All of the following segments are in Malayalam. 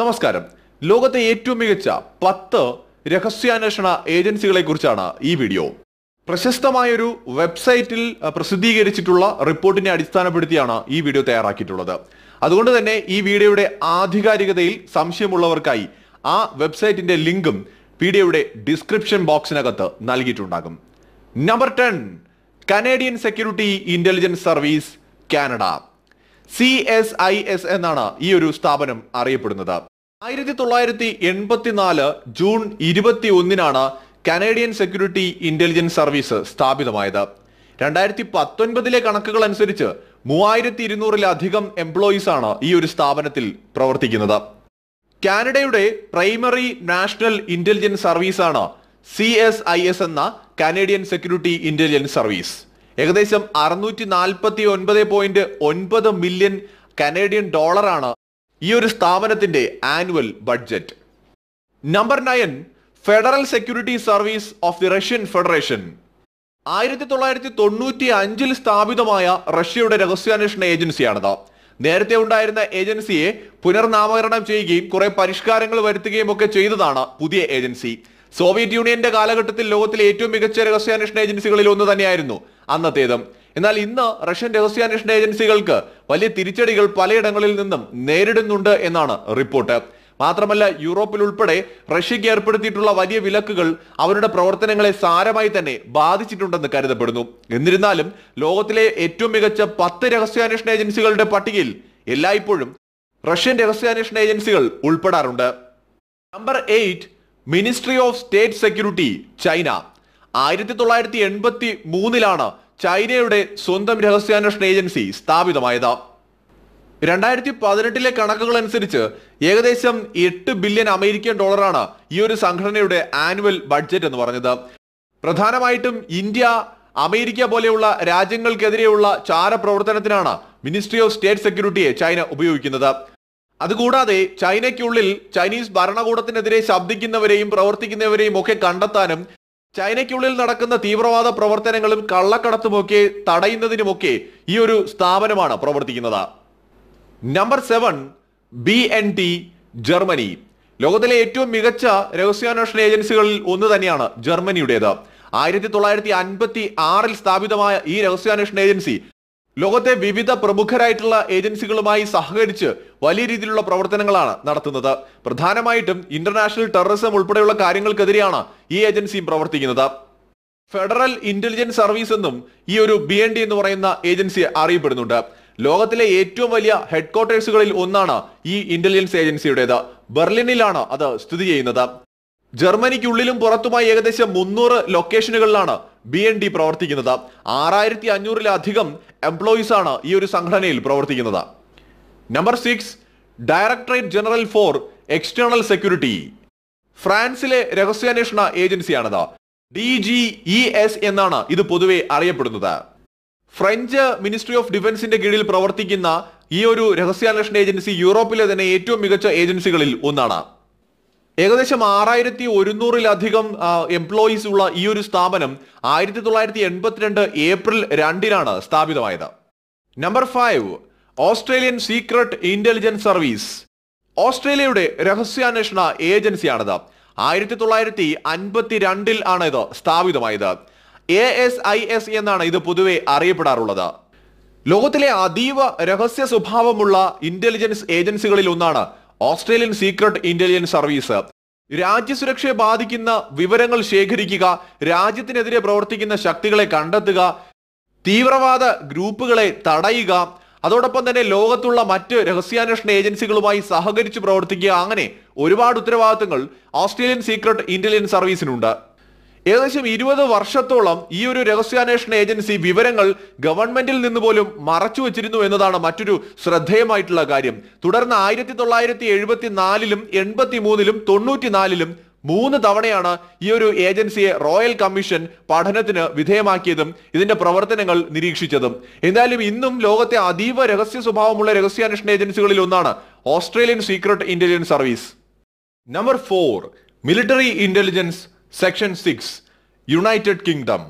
നമസ്കാരം ലോകത്തെ ഏറ്റവും മികച്ച പത്ത് രഹസ്യാന്വേഷണ ഏജൻസികളെ കുറിച്ചാണ് ഈ വീഡിയോ പ്രശസ്തമായൊരു വെബ്സൈറ്റിൽ പ്രസിദ്ധീകരിച്ചിട്ടുള്ള റിപ്പോർട്ടിനെ അടിസ്ഥാനപ്പെടുത്തിയാണ് ഈ വീഡിയോ തയ്യാറാക്കിയിട്ടുള്ളത് അതുകൊണ്ട് തന്നെ ഈ വീഡിയോയുടെ ആധികാരികതയിൽ സംശയമുള്ളവർക്കായി ആ വെബ്സൈറ്റിന്റെ ലിങ്കും വീഡിയോയുടെ ഡിസ്ക്രിപ്ഷൻ ബോക്സിനകത്ത് നൽകിയിട്ടുണ്ടാകും number ten Canadian Security Intelligence Service Canada C S I S എന്നാണ് ഈ ഒരു സ്ഥാപനം അറിയപ്പെടുന്നത് ആയിരത്തി തൊള്ളായിരത്തി എൺപത്തിനാല് ജൂൺ ഇരുപത്തി ഒന്നിനാണ് കനേഡിയൻ സെക്യൂരിറ്റി ഇന്റലിജൻസ് സർവീസ് സ്ഥാപിതമായത് രണ്ടായിരത്തി പത്തൊൻപതിലെ കണക്കുകൾ അനുസരിച്ച് മൂവായിരത്തി ഇരുന്നൂറിലധികം എംപ്ലോയീസ് ആണ് ഈ ഒരു സ്ഥാപനത്തിൽ പ്രവർത്തിക്കുന്നത് കാനഡയുടെ പ്രൈമറി നാഷണൽ ഇന്റലിജൻസ് സർവീസാണ് സി എസ് ഐ എസ് എന്ന കനേഡിയൻ സെക്യൂരിറ്റി ഇന്റലിജൻസ് സർവീസ് ഏകദേശം അറുന്നൂറ്റി നാൽപ്പത്തി ഒൻപത് പോയിന്റ് ഒൻപത് മില്യൺ കനേഡിയൻ ഡോളറാണ് ഈ ഒരു സ്ഥാപനത്തിന്റെ annual budget number nine Federal Security Service of the Russian Federation ആയിരത്തി തൊള്ളായിരത്തി തൊണ്ണൂറ്റി അഞ്ചിൽ സ്ഥാപിതമായ റഷ്യയുടെ രഹസ്യാന്വേഷണ ഏജൻസിയാണിത് നേരത്തെ ഉണ്ടായിരുന്ന ഏജൻസിയെ പുനർനാമകരണം ചെയ്യുകയും കുറെ പരിഷ്കാരങ്ങൾ വരുത്തുകയും ഒക്കെ ചെയ്തതാണ് പുതിയ ഏജൻസി സോവിയറ്റ് യൂണിയന്റെ കാലഘട്ടത്തിൽ ലോകത്തിലെ ഏറ്റവും മികച്ച രഹസ്യാന്വേഷണ ഏജൻസികളിൽ ഒന്ന് തന്നെയായിരുന്നു അന്നത്തേതും എന്നാൽ ഇന്ന് റഷ്യൻ രഹസ്യാന്വേഷണ ഏജൻസികൾക്ക് വലിയ തിരിച്ചടികൾ പലയിടങ്ങളിൽ നിന്നും നേരിടുന്നുണ്ട് എന്നാണ് റിപ്പോർട്ട് മാത്രമല്ല യൂറോപ്പിൽ ഉൾപ്പെടെ റഷ്യയ്ക്ക് ഏർപ്പെടുത്തിയിട്ടുള്ള വലിയ വിലക്കുകൾ അവരുടെ പ്രവർത്തനങ്ങളെ സാരമായി തന്നെ ബാധിച്ചിട്ടുണ്ടെന്ന് കരുതപ്പെടുന്നു എന്നിരുന്നാലും ലോകത്തിലെ ഏറ്റവും മികച്ച പത്ത് രഹസ്യാന്വേഷണ ഏജൻസികളുടെ പട്ടികയിൽ എല്ലായ്പ്പോഴും റഷ്യൻ രഹസ്യാന്വേഷണ ഏജൻസികൾ ഉൾപ്പെടാറുണ്ട് number eight Ministry of State Security China ആയിരത്തി തൊള്ളായിരത്തി എൺപത്തി മൂന്നിലാണ് ചൈനയുടെ സ്വന്തം രഹസ്യാന്വേഷണ ഏജൻസി സ്ഥാപിതമായത് രണ്ടായിരത്തി പതിനെട്ടിലെ കണക്കുകൾ അനുസരിച്ച് ഏകദേശം എട്ട് ബില്യൺ അമേരിക്കൻ ഡോളറാണ് ഈ ഒരു സംഘടനയുടെ ആനുവൽ ബഡ്ജറ്റ് എന്ന് പറഞ്ഞത് പ്രധാനമായിട്ടും ഇന്ത്യ അമേരിക്ക പോലെയുള്ള രാജ്യങ്ങൾക്കെതിരെയുള്ള ചാരപ്രവർത്തനത്തിനാണ് മിനിസ്ട്രി ഓഫ് സ്റ്റേറ്റ് സെക്യൂരിറ്റിയെ ചൈന ഉപയോഗിക്കുന്നത് അതുകൂടാതെ ചൈനയ്ക്കുള്ളിൽ ചൈനീസ് ഭരണകൂടത്തിനെതിരെ ശബ്ദിക്കുന്നവരെയും പ്രവർത്തിക്കുന്നവരെയും ഒക്കെ കണ്ടെത്താനും ചൈനയ്ക്കുള്ളിൽ നടക്കുന്ന തീവ്രവാദ പ്രവർത്തനങ്ങളും കള്ളക്കടത്തുമൊക്കെ തടയുന്നതിനുമൊക്കെ ഈ ഒരു സ്ഥാപനമാണ് പ്രവർത്തിക്കുന്നത് number seven B N D Germany ലോകത്തിലെ ഏറ്റവും മികച്ച രഹസ്യാന്വേഷണ ഏജൻസികളിൽ ഒന്ന് തന്നെയാണ് ജർമ്മനിയുടേത് ആയിരത്തി തൊള്ളായിരത്തി അൻപത്തി ആറിൽ സ്ഥാപിതമായ ഈ രഹസ്യാന്വേഷണ ഏജൻസി ലോകത്തെ വിവിധ പ്രമുഖരായിട്ടുള്ള ഏജൻസികളുമായി സഹകരിച്ച് വലിയ രീതിയിലുള്ള പ്രവർത്തനങ്ങളാണ് നടത്തുന്നത് പ്രധാനമായിട്ടും ഇന്റർനാഷണൽ ടെററിസം ഉൾപ്പെടെയുള്ള കാര്യങ്ങൾക്കെതിരെയാണ് ഈ ഏജൻസിയും പ്രവർത്തിക്കുന്നത് ഫെഡറൽ ഇന്റലിജൻസ് സർവീസ് എന്നും ഈ ഒരു ബി എൻ ഡി എന്ന് പറയുന്ന ഏജൻസി അറിയപ്പെടുന്നുണ്ട് ലോകത്തിലെ ഏറ്റവും വലിയ ഹെഡ്ക്വാർട്ടേഴ്സുകളിൽ ഒന്നാണ് ഈ ഇന്റലിജൻസ് ഏജൻസിയുടേത് ബെർലിനിലാണ് അത് സ്ഥിതി ചെയ്യുന്നത് ജർമ്മനിക്കുള്ളിലും പുറത്തുമായി ഏകദേശം മുന്നൂറ് ലൊക്കേഷനുകളിലാണ് ബി എൻ ഡി പ്രവർത്തിക്കുന്നത് ആറായിരത്തി അഞ്ഞൂറിലധികം എംപ്ലോയീസ് ആണ് ഈ ഒരു സംഘടനയിൽ പ്രവർത്തിക്കുന്നത് number six Directorate General for External Security ഫ്രാൻസിലെ രഹസ്യാന്വേഷണ ഏജൻസിയാണിത് ഡി ജി ഇ എസ് എന്നാണ് ഇത് പൊതുവെ അറിയപ്പെടുന്നത് ഫ്രഞ്ച് മിനിസ്ട്രി ഓഫ് ഡിഫൻസിന്റെ കീഴിൽ പ്രവർത്തിക്കുന്ന ഈ ഒരു രഹസ്യാന്വേഷണ ഏജൻസി യൂറോപ്പിലെ തന്നെ ഏറ്റവും മികച്ച ഏജൻസികളിൽ ഒന്നാണ് ഏകദേശം ആറായിരത്തി ഒരുന്നൂറിലധികം എംപ്ലോയീസ് ഉള്ള ഈ ഒരു സ്ഥാപനം ആയിരത്തി തൊള്ളായിരത്തി എൺപത്തിരണ്ട് ഏപ്രിൽ രണ്ടിനാണ് സ്ഥാപിതമായത് number five Australian Secret Intelligence Service ഓസ്ട്രേലിയയുടെ രഹസ്യാന്വേഷണ ഏജൻസിയാണിത് ആയിരത്തി തൊള്ളായിരത്തി അൻപത്തി രണ്ടിൽ ആണ് ഇത് സ്ഥാപിതമായത് എ എസ് ഐ എസ് എന്നാണ് ഇത് പൊതുവെ അറിയപ്പെടാറുള്ളത് ലോകത്തിലെ അതീവ രഹസ്യ സ്വഭാവമുള്ള ഇന്റലിജൻസ് ഏജൻസികളിൽ ഒന്നാണ് ഓസ്ട്രേലിയൻ സീക്രട്ട് ഇന്റലിജൻസ് സർവീസ് രാജ്യസുരക്ഷയെ ബാധിക്കുന്ന വിവരങ്ങൾ ശേഖരിക്കുക രാജ്യത്തിനെതിരെ പ്രവർത്തിക്കുന്ന ശക്തികളെ കണ്ടെത്തുക തീവ്രവാദ ഗ്രൂപ്പുകളെ തടയുക അതോടൊപ്പം തന്നെ ലോകത്തുള്ള മറ്റ് രഹസ്യാന്വേഷണ ഏജൻസികളുമായി സഹകരിച്ച് പ്രവർത്തിക്കുക അങ്ങനെ ഒരുപാട് ഉത്തരവാദിത്തങ്ങൾ ഓസ്ട്രേലിയൻ സീക്രട്ട് ഇന്റലിജൻസ് സർവീസിനുണ്ട് ഏകദേശം ഇരുപത് വർഷത്തോളം ഈ ഒരു രഹസ്യാന്വേഷണ ഏജൻസി വിവരങ്ങൾ ഗവൺമെന്റിൽ നിന്ന് പോലും മറച്ചു വെച്ചിരുന്നു എന്നതാണ് മറ്റൊരു ശ്രദ്ധേയമായിട്ടുള്ള കാര്യം തുടർന്ന് ആയിരത്തി തൊള്ളായിരത്തി എഴുപത്തി നാലിലും എൺപത്തി മൂന്നിലും തൊണ്ണൂറ്റിനാലിലും മൂന്ന് തവണയാണ് ഈ ഒരു ഏജൻസിയെ റോയൽ കമ്മീഷൻ പഠനത്തിന് വിധേയമാക്കിയതും ഇതിന്റെ പ്രവർത്തനങ്ങൾ നിരീക്ഷിച്ചതും എന്തായാലും ഇന്നും ലോകത്തെ അതീവ രഹസ്യ സ്വഭാവമുള്ള രഹസ്യാന്വേഷണ ഏജൻസികളിൽ ഒന്നാണ് Australian Secret Intelligence Service number four Military Intelligence Section six United Kingdom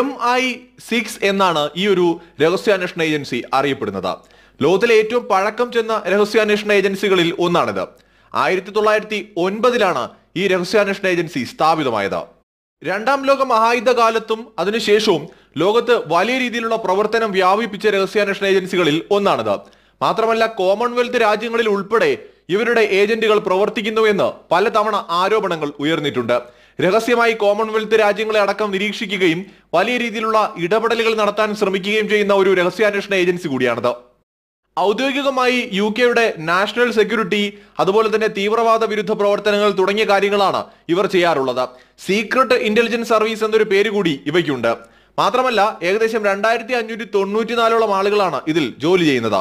M I six എന്നാണ് ഈ ഒരു രഹസ്യാന്വേഷണ ഏജൻസി അറിയപ്പെടുന്നത് ലോകത്തിലെ ഏറ്റവും പഴക്കം ചെന്ന രഹസ്യാന്വേഷണ ഏജൻസികളിൽ ഒന്നാണിത് ആയിരത്തി തൊള്ളായിരത്തി ഒൻപതിലാണ് ഈ രഹസ്യാന്വേഷണ ഏജൻസി സ്ഥാപിതമായത് രണ്ടാം ലോക മഹായുദ്ധ കാലത്തും അതിനുശേഷവും ലോകത്ത് വലിയ രീതിയിലുള്ള പ്രവർത്തനം വ്യാപിപ്പിച്ച രഹസ്യാന്വേഷണ ഏജൻസികളിൽ ഒന്നാണിത് മാത്രമല്ല കോമൺവെൽത്ത് രാജ്യങ്ങളിൽ ഉൾപ്പെടെ ഇവരുടെ ഏജന്റുകൾ എന്ന് പലതവണ ആരോപണങ്ങൾ ഉയർന്നിട്ടുണ്ട് രഹസ്യമായി കോമൺവെൽത്ത് രാജ്യങ്ങളെ അടക്കം നിരീക്ഷിക്കുകയും വലിയ രീതിയിലുള്ള ഇടപെടലുകൾ നടത്താൻ ശ്രമിക്കുകയും ചെയ്യുന്ന ഒരു രഹസ്യാന്വേഷണ ഏജൻസി കൂടിയാണത് ഔദ്യോഗികമായി യു കെയുടെ നാഷണൽ സെക്യൂരിറ്റി അതുപോലെ തന്നെ തീവ്രവാദ വിരുദ്ധ പ്രവർത്തനങ്ങൾ തുടങ്ങിയ കാര്യങ്ങളാണ് ഇവർ ചെയ്യാറുള്ളത് സീക്രട്ട് ഇന്റലിജൻസ് സർവീസ് എന്നൊരു പേര് കൂടി ഇവയ്ക്കുണ്ട് മാത്രമല്ല ഏകദേശം രണ്ടായിരത്തി അഞ്ഞൂറ്റി തൊണ്ണൂറ്റിനാലോളം ആളുകളാണ് ഇതിൽ ജോലി ചെയ്യുന്നത്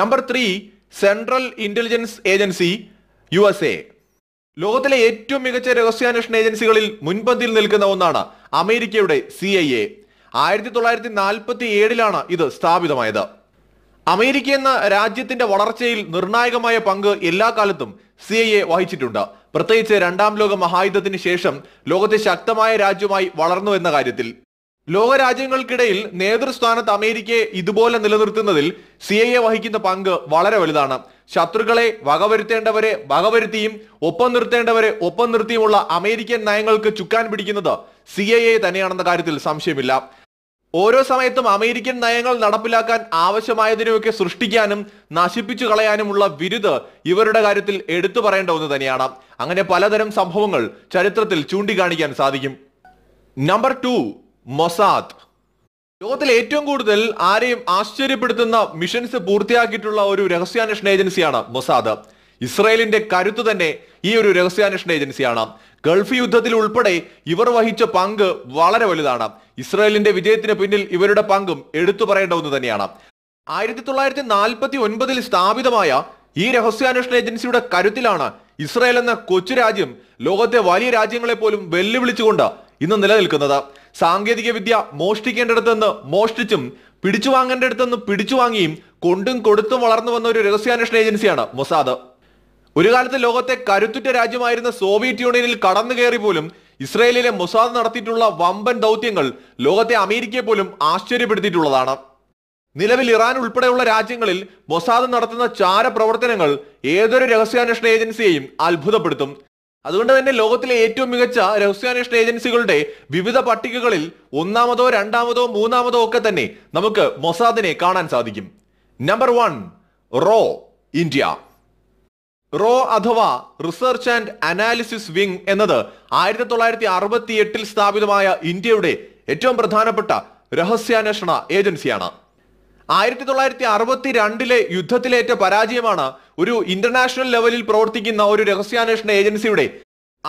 number three Central Intelligence Agency U S A ലോകത്തിലെ ഏറ്റവും മികച്ച രഹസ്യാന്വേഷണ ഏജൻസികളിൽ മുൻപന്തിയിൽ നിൽക്കുന്ന ഒന്നാണ് അമേരിക്കയുടെ സി ഐ എ ആയിരത്തി തൊള്ളായിരത്തി നാൽപ്പത്തി ഏഴിലാണ് ഇത് സ്ഥാപിതമായത് അമേരിക്ക എന്ന രാജ്യത്തിന്റെ വളർച്ചയിൽ നിർണായകമായ പങ്ക് എല്ലാ കാലത്തും സി ഐ എ വഹിച്ചിട്ടുണ്ട് പ്രത്യേകിച്ച് രണ്ടാം ലോക മഹായുദ്ധത്തിന് ശേഷം ലോകത്തെ ശക്തമായ രാജ്യമായി വളർന്നു എന്ന കാര്യത്തിൽ ലോകരാജ്യങ്ങൾക്കിടയിൽ നേതൃസ്ഥാനത്ത് അമേരിക്കയെ ഇതുപോലെ നിലനിർത്തുന്നതിൽ സി ഐ എ വഹിക്കുന്ന പങ്ക് വളരെ വലുതാണ് ശത്രുക്കളെ വകവരുത്തേണ്ടവരെ വകവരുത്തിയും ഒപ്പം നിർത്തേണ്ടവരെ ഒപ്പം നിർത്തിയുമുള്ള അമേരിക്കൻ നയങ്ങൾക്ക് ചുക്കാൻ പിടിക്കുന്നത് സി ഐ എ തന്നെയാണെന്ന കാര്യത്തിൽ സംശയമില്ല ഓരോ സമയത്തും അമേരിക്കൻ നയങ്ങൾ നടപ്പിലാക്കാൻ ആവശ്യമായതിനെയൊക്കെ സൃഷ്ടിക്കാനും നശിപ്പിച്ചു കളയാനുമുള്ള വിരുദ് ഇവരുടെ കാര്യത്തിൽ എടുത്തു പറയേണ്ട ഒന്ന് തന്നെയാണ് അങ്ങനെ പലതരം സംഭവങ്ങൾ ചരിത്രത്തിൽ ചൂണ്ടിക്കാണിക്കാൻ സാധിക്കും നമ്പർ ടു മൊസാദ് ലോകത്തിൽ ഏറ്റവും കൂടുതൽ ആരെയും ആശ്ചര്യപ്പെടുത്തുന്ന മിഷൻസ് പൂർത്തിയാക്കിയിട്ടുള്ള ഒരു രഹസ്യാന്വേഷണ ഏജൻസിയാണ് മൊസാദ് ഇസ്രയേലിന്റെ കരുത്ത് തന്നെ ഈ ഒരു രഹസ്യാന്വേഷണ ഏജൻസിയാണ് ഗൾഫ് യുദ്ധത്തിൽ ഉൾപ്പെടെ ഇവർ വഹിച്ച പങ്ക് വളരെ വലുതാണ് ഇസ്രയേലിന്റെ വിജയത്തിന് പിന്നിൽ ഇവരുടെ പങ്കും എടുത്തു പറയേണ്ട ഒന്ന് തന്നെയാണ് ആയിരത്തി തൊള്ളായിരത്തി നാൽപ്പത്തി ഒൻപതിൽ സ്ഥാപിതമായ ഈ രഹസ്യാന്വേഷണ ഏജൻസിയുടെ കരുത്തിലാണ് ഇസ്രായേൽ എന്ന കൊച്ചു രാജ്യം ലോകത്തെ വലിയ രാജ്യങ്ങളെ പോലും വെല്ലുവിളിച്ചുകൊണ്ട് ഇന്ന് നിലനിൽക്കുന്നത് സാങ്കേതിക വിദ്യ മോഷ്ടിക്കേണ്ടടുത്തുനിന്ന് മോഷ്ടിച്ചും പിടിച്ചു വാങ്ങേണ്ടടുത്തുനിന്ന് പിടിച്ചു വാങ്ങിയും കൊണ്ടും കൊടുത്തും വളർന്നു വന്ന ഒരു രഹസ്യാന്വേഷണ ഏജൻസിയാണ് മൊസാദ് ഒരു കാലത്ത് ലോകത്തെ കരുത്തുറ്റ രാജ്യമായിരുന്ന സോവിയറ്റ് യൂണിയനിൽ കടന്നു കയറി പോലും ഇസ്രയേലിലെ മൊസാദ് നടത്തിയിട്ടുള്ള വമ്പൻ ദൗത്യങ്ങൾ ലോകത്തെ അമേരിക്കയെ പോലും ആശ്ചര്യപ്പെടുത്തിയിട്ടുള്ളതാണ് നിലവിൽ ഇറാൻ ഉൾപ്പെടെയുള്ള രാജ്യങ്ങളിൽ മൊസാദ് നടത്തുന്ന ചാര പ്രവർത്തനങ്ങൾ ഏതൊരു രഹസ്യാന്വേഷണ ഏജൻസിയെയും അത്ഭുതപ്പെടുത്തും അതുകൊണ്ട് തന്നെ ലോകത്തിലെ ഏറ്റവും മികച്ച രഹസ്യാന്വേഷണ ഏജൻസികളുടെ വിവിധ പട്ടികകളിൽ ഒന്നാമതോ രണ്ടാമതോ മൂന്നാമതോ ഒക്കെ തന്നെ നമുക്ക് മൊസാദിനെ കാണാൻ സാധിക്കും number one raw India raw അഥവാ റിസർച്ച് ആൻഡ് അനാലിസിസ് വിങ് എന്നത് ആയിരത്തി തൊള്ളായിരത്തി അറുപത്തി എട്ടിൽ സ്ഥാപിതമായ ഇന്ത്യയുടെ ഏറ്റവും പ്രധാനപ്പെട്ട രഹസ്യാന്വേഷണ ഏജൻസിയാണ് ആയിരത്തി തൊള്ളായിരത്തി അറുപത്തി രണ്ടിലെ യുദ്ധത്തിലേറ്റ പരാജയമാണ് ഒരു ഇന്റർനാഷണൽ ലെവലിൽ പ്രവർത്തിക്കുന്ന ഒരു രഹസ്യാന്വേഷണ ഏജൻസിയുടെ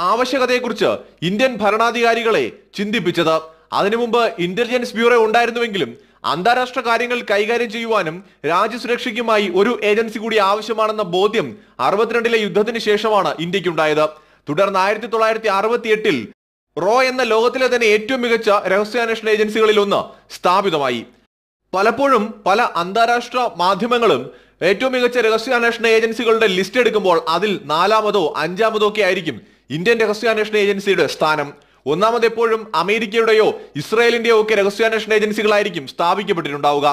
ആവശ്യകതയെക്കുറിച്ച് ഇന്ത്യൻ ഭരണാധികാരികളെ ചിന്തിപ്പിച്ചത് അതിനു മുമ്പ് ഇന്റലിജൻസ് ബ്യൂറോ ഉണ്ടായിരുന്നുവെങ്കിലും അന്താരാഷ്ട്ര കാര്യങ്ങൾ കൈകാര്യം ചെയ്യുവാനും രാജ്യസുരക്ഷയ്ക്കുമായി ഒരു ഏജൻസി കൂടി ആവശ്യമാണെന്ന ബോധ്യം അറുപത്തിരണ്ടിലെ യുദ്ധത്തിന് ശേഷമാണ് ഇന്ത്യക്കുണ്ടായത് തുടർന്ന് ആയിരത്തി തൊള്ളായിരത്തി അറുപത്തി എട്ടിൽ റോ എന്ന ലോകത്തിലെ തന്നെ ഏറ്റവും മികച്ച രഹസ്യാന്വേഷണ ഏജൻസികളിൽ ഒന്ന് സ്ഥാപിതമായി പലപ്പോഴും പല അന്താരാഷ്ട്ര മാധ്യമങ്ങളും ഏറ്റവും മികച്ച രഹസ്യാന്വേഷണ ഏജൻസികളുടെ ലിസ്റ്റ് എടുക്കുമ്പോൾ അതിൽ നാലാമതോ അഞ്ചാമതോ ഒക്കെ ആയിരിക്കും ഇന്ത്യൻ രഹസ്യാന്വേഷണ ഏജൻസിയുടെ സ്ഥാനം ഒന്നാമത് എപ്പോഴും അമേരിക്കയുടെയോ ഇസ്രായേലിന്റെയോ ഒക്കെ രഹസ്യാന്വേഷണ ഏജൻസികളായിരിക്കും സ്ഥാപിക്കപ്പെട്ടിട്ടുണ്ടാവുക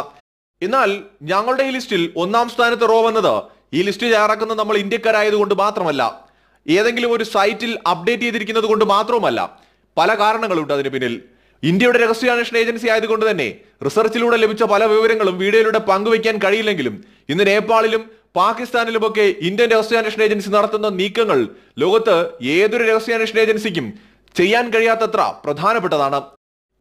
എന്നാൽ ഞങ്ങളുടെ ഈ ലിസ്റ്റിൽ ഒന്നാം സ്ഥാനത്ത് റോ വന്നത് ഈ ലിസ്റ്റ് തയ്യാറാക്കുന്നത് നമ്മൾ ഇന്ത്യക്കാരായതുകൊണ്ട് മാത്രമല്ല ഏതെങ്കിലും ഒരു സൈറ്റിൽ അപ്ഡേറ്റ് ചെയ്തിരിക്കുന്നത് കൊണ്ട് മാത്രവുമല്ല പല കാരണങ്ങളുണ്ട് അതിന് പിന്നിൽ ഇന്ത്യയുടെ രഹസ്യാന്വേഷണ ഏജൻസി ആയതുകൊണ്ട് തന്നെ റിസർച്ചിലൂടെ ലഭിച്ച പല വിവരങ്ങളും വീഡിയോയിലൂടെ പങ്കുവയ്ക്കാൻ കഴിയില്ലെങ്കിലും ഇന്ന് നേപ്പാളിലും പാകിസ്ഥാനിലുമൊക്കെ ഇന്ത്യൻ രഹസ്യാന്വേഷണ ഏജൻസി നടത്തുന്ന നീക്കങ്ങൾ ലോകത്ത് ഏതൊരു രഹസ്യാന്വേഷണ ഏജൻസിക്കും ചെയ്യാൻ കഴിയാത്തത്ര പ്രധാനപ്പെട്ടതാണ്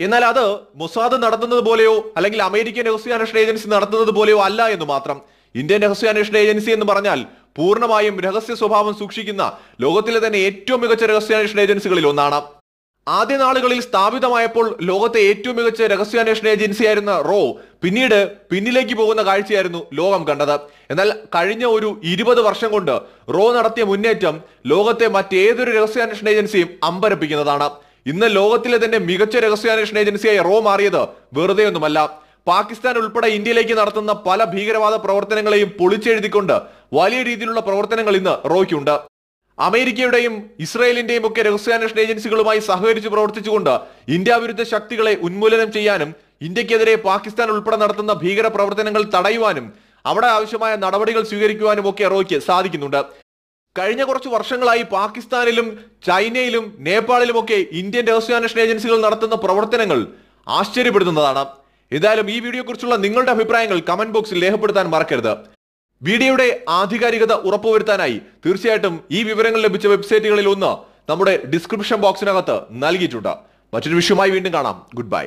എന്നാൽ അത് മൊസാദ് നടത്തുന്നത് പോലെയോ അല്ലെങ്കിൽ അമേരിക്കൻ രഹസ്യാന്വേഷണ ഏജൻസി നടത്തുന്നത് പോലെയോ അല്ല എന്ന് മാത്രം ഇന്ത്യൻ രഹസ്യാന്വേഷണ ഏജൻസി എന്ന് പറഞ്ഞാൽ പൂർണ്ണമായും രഹസ്യ സ്വഭാവം സൂക്ഷിക്കുന്ന ലോകത്തിലെ തന്നെ ഏറ്റവും മികച്ച രഹസ്യാന്വേഷണ ഏജൻസികളിൽ ഒന്നാണ് ആദ്യ നാളുകളിൽ സ്ഥാപിതമായപ്പോൾ ലോകത്തെ ഏറ്റവും മികച്ച രഹസ്യാന്വേഷണ ആയിരുന്ന റോ പിന്നീട് പിന്നിലേക്ക് പോകുന്ന കാഴ്ചയായിരുന്നു ലോകം കണ്ടത് എന്നാൽ കഴിഞ്ഞ ഒരു ഇരുപത് വർഷം കൊണ്ട് റോ നടത്തിയ മുന്നേറ്റം ലോകത്തെ മറ്റേതൊരു രഹസ്യാന്വേഷണ ഏജൻസിയും അമ്പരപ്പിക്കുന്നതാണ് ഇന്ന് ലോകത്തിലെ തന്നെ മികച്ച രഹസ്യാന്വേഷണ ഏജൻസിയായി റോ മാറിയത് ഒന്നുമല്ല പാകിസ്ഥാൻ ഉൾപ്പെടെ ഇന്ത്യയിലേക്ക് നടത്തുന്ന പല ഭീകരവാദ പ്രവർത്തനങ്ങളെയും പൊളിച്ചെഴുതിക്കൊണ്ട് വലിയ രീതിയിലുള്ള പ്രവർത്തനങ്ങൾ ഇന്ന് റോയ്ക്കുണ്ട് അമേരിക്കയുടെയും ഇസ്രയേലിന്റെയും ഒക്കെ രഹസ്യാന്വേഷണ ഏജൻസികളുമായി സഹകരിച്ച് പ്രവർത്തിച്ചുകൊണ്ട് ഇന്ത്യ വിരുദ്ധ ശക്തികളെ ഉന്മൂലനം ചെയ്യാനും ഇന്ത്യക്കെതിരെ പാകിസ്ഥാൻ ഉൾപ്പെടെ നടത്തുന്ന ഭീകര പ്രവർത്തനങ്ങൾ തടയുവാനും അവിടെ ആവശ്യമായ നടപടികൾ സ്വീകരിക്കുവാനും ഒക്കെ റോയ്ക്ക് സാധിക്കുന്നുണ്ട് കഴിഞ്ഞ കുറച്ച് വർഷങ്ങളായി പാകിസ്ഥാനിലും ചൈനയിലും നേപ്പാളിലുമൊക്കെ ഇന്ത്യൻ രഹസ്യാന്വേഷണ ഏജൻസികൾ നടത്തുന്ന പ്രവർത്തനങ്ങൾ ആശ്ചര്യപ്പെടുത്തുന്നതാണ് ഏതായാലും ഈ വീഡിയോയെക്കുറിച്ചുള്ള നിങ്ങളുടെ അഭിപ്രായങ്ങൾ കമന്റ് ബോക്സിൽ രേഖപ്പെടുത്താൻ മറക്കരുത് വീഡിയോയുടെ ആധികാരികത ഉറപ്പുവരുത്താനായി തീർച്ചയായിട്ടും ഈ വിവരങ്ങൾ ലഭിച്ച വെബ്സൈറ്റുകളിൽ ഒന്ന് നമ്മുടെ ഡിസ്ക്രിപ്ഷൻ ബോക്സിനകത്ത് നൽകിയിട്ടുണ്ട് മറ്റൊരു വിഷയമായി വീണ്ടും കാണാം ഗുഡ് ബൈ